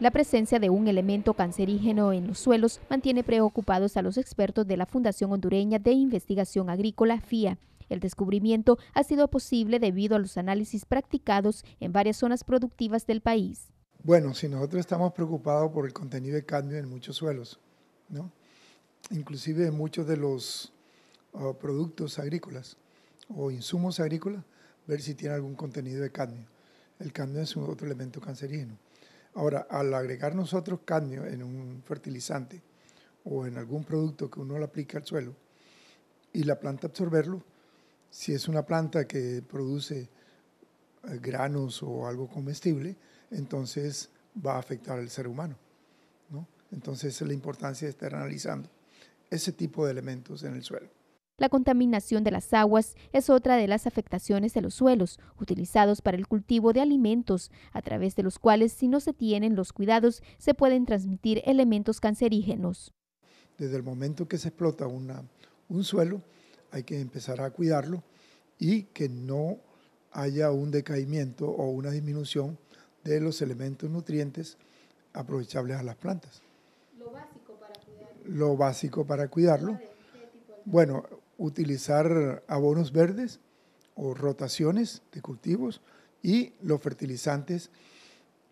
La presencia de un elemento cancerígeno en los suelos mantiene preocupados a los expertos de la Fundación Hondureña de Investigación Agrícola, FIA. El descubrimiento ha sido posible debido a los análisis practicados en varias zonas productivas del país. Bueno, si nosotros estamos preocupados por el contenido de cadmio en muchos suelos, inclusive en muchos de los productos agrícolas o insumos agrícolas, ver si tiene algún contenido de cadmio. El cadmio es otro elemento cancerígeno. Ahora, al agregar nosotros cadmio en un fertilizante o en algún producto que uno le aplica al suelo y la planta absorberlo, si es una planta que produce eh, granos o algo comestible, entonces va a afectar al ser humano. Entonces, es la importancia de estar analizando ese tipo de elementos en el suelo. La contaminación de las aguas es otra de las afectaciones de los suelos utilizados para el cultivo de alimentos, a través de los cuales si no se tienen los cuidados se pueden transmitir elementos cancerígenos. Desde el momento que se explota un suelo hay que empezar a cuidarlo y que no haya un decaimiento o una disminución de los elementos nutrientes aprovechables a las plantas. Lo básico para cuidarlo. Lo básico para cuidarlo. Bueno, utilizar abonos verdes o rotaciones de cultivos y los fertilizantes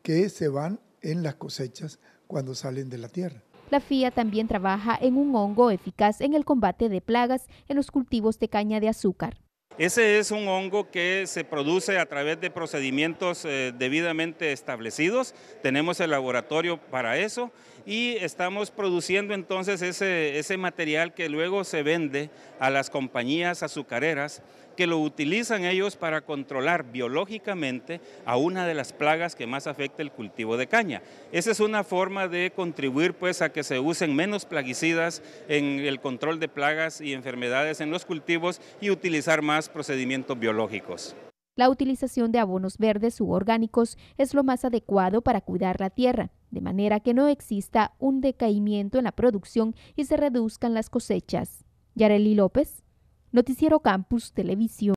que se van en las cosechas cuando salen de la tierra. La FIA también trabaja en un hongo eficaz en el combate de plagas en los cultivos de caña de azúcar. Ese es un hongo que se produce a través de procedimientos eh, debidamente establecidos. Tenemos el laboratorio para eso y estamos produciendo entonces ese, ese material que luego se vende a las compañías azucareras que lo utilizan ellos para controlar biológicamente a una de las plagas que más afecta el cultivo de caña. Esa es una forma de contribuir pues a que se usen menos plaguicidas en el control de plagas y enfermedades en los cultivos y utilizar más procedimientos biológicos. La utilización de abonos verdes u orgánicos es lo más adecuado para cuidar la tierra, de manera que no exista un decaimiento en la producción y se reduzcan las cosechas. Yareli López, Noticiero Campus Televisión.